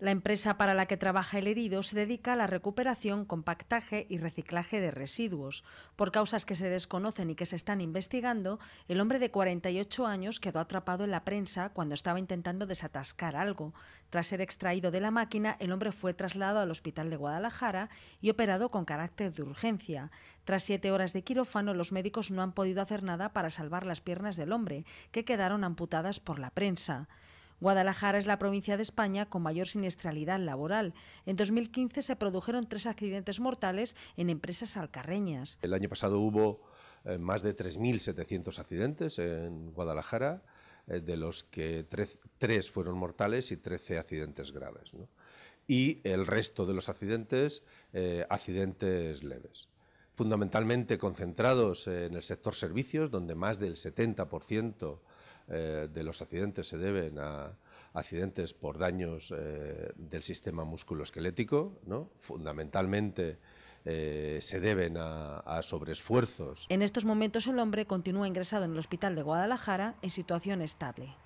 La empresa para la que trabaja el herido se dedica a la recuperación, compactaje y reciclaje de residuos. Por causas que se desconocen y que se están investigando, el hombre de 48 años quedó atrapado en la prensa cuando estaba intentando desatascar algo. Tras ser extraído de la máquina, el hombre fue trasladado al hospital de Guadalajara y operado con carácter de urgencia. Tras siete horas de quirófano, los médicos no han podido hacer nada para salvar las piernas del hombre, que quedaron amputadas por la prensa. Guadalajara es la provincia de España con mayor siniestralidad laboral. En 2015 se produjeron tres accidentes mortales en empresas alcarreñas. El año pasado hubo eh, más de 3.700 accidentes en Guadalajara, eh, de los que tres fueron mortales y 13 accidentes graves. Y el resto de los accidentes, eh, accidentes leves fundamentalmente concentrados en el sector servicios, donde más del 70% eh, de los accidentes se deben a accidentes por daños eh, del sistema musculoesquelético, ¿no? fundamentalmente eh, se deben a, a, sobreesfuerzos. En estos momentos el hombre continúa ingresado en el hospital de Guadalajara en situación estable.